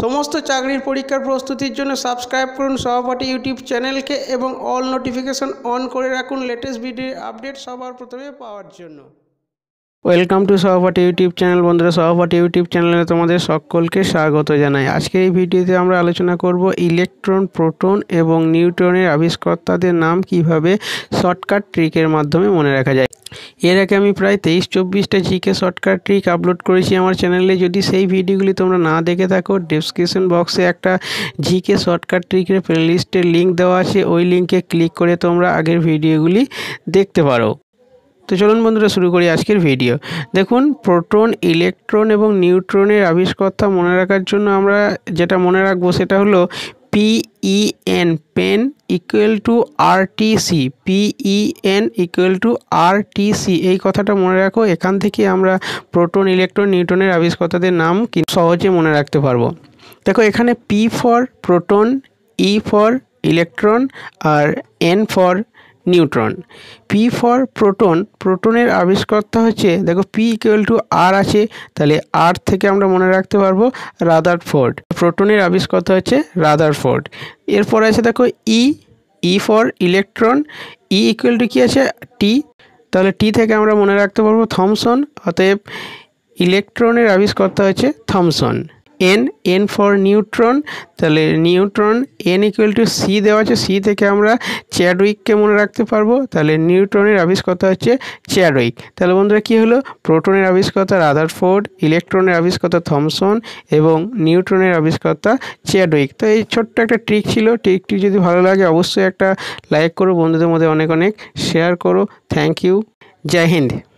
সমস্ত চাকরির পরীক্ষার প্রস্তুতির জন্য সাবস্ক্রাইব করুন সহপাঠী ইউটিউব চ্যানেলকে এবং অল নোটিফিকেশন অন করে রাখুন লেটেস্ট ভিডিও আপডেট সবার প্রথমে পাওয়ার জন্য welcome to Sahapathi YouTube channel বন্ধুরা সহপাঠী ইউটিউব চ্যানেলে তোমাদের সকলকে স্বাগত জানাই আজকে এই ভিডিওতে আমরা আলোচনা করব ইলেকট্রন প্রোটন এবং নিউট্রনের আবিষ্কর্তাদের নাম কিভাবে শর্টকাট ট্রিকের মাধ্যমে মনে রাখা যায় এর আগে আমি প্রায় তেইশ চব্বিশটা জিকে শর্টকাট ট্রিক আপলোড করেছি আমার চ্যানেলে যদি সেই ভিডিওগুলি তোমরা না দেখে থাকো ডিসক্রিপশন বক্সে একটা জিকে শর্টকাট ট্রিকের প্লেলিস্টের লিঙ্ক দেওয়া আছে ওই লিঙ্কে ক্লিক করে তোমরা আগের ভিডিওগুলি দেখতে পারো তো চলুন বন্ধুরা শুরু করি আজকের ভিডিও দেখুন প্রোটন ইলেকট্রন এবং নিউট্রনের আবিষ্কর্তা মনে রাখার জন্য আমরা যেটা মনে রাখবো সেটা হলো P E N pen equal to RTC P E N equal to RTC এই কথাটা মনে রাখো এখান থেকে আমরা প্রোটন ইলেকট্রন নিউটনের আবিষ্কর্তাদের নাম সহজে মনে রাখতে পারবো দেখো এখানে P for proton E e for electron আর N for neutron P for proton প্রোটনের আবিষ্কর্তা হচ্ছে দেখো পি ইকুয়াল টু আর আছে তাহলে আর থেকে আমরা মনে রাখতে পারবো রাদার ফোর্ড প্রোটনের আবিষ্কর্তা হচ্ছে রাদার ফোর্ড এরপর আছে দেখো E E for electron E equal to কী আছে টি তাহলে টি থেকে আমরা মনে রাখতে পারবো থমসন অতএব ইলেকট্রনের আবিষ্কর্তা হচ্ছে Thomson N N for neutron তাহলে neutron N equal to C দেওয়া আছে সি থেকে আমরা চ্যাডউইককে মনে রাখতে পারবো তাহলে নিউট্রনের আবিষ্কতা হচ্ছে চ্যাডউইক তাহলে বন্ধুরা কী হলো প্রোটনের আবিষ্কতা রাদারফোর্ড ইলেকট্রনের আবিষ্কতা থমসন এবং নিউট্রনের আবিষ্কতা চ্যাডউইক তো এই ছোট্ট একটা ট্রিক ছিল ট্রিকটি যদি ভালো লাগে অবশ্যই একটা লাইক করো বন্ধুদের মধ্যে অনেক অনেক শেয়ার করো থ্যাংক ইউ জয় হিন্দ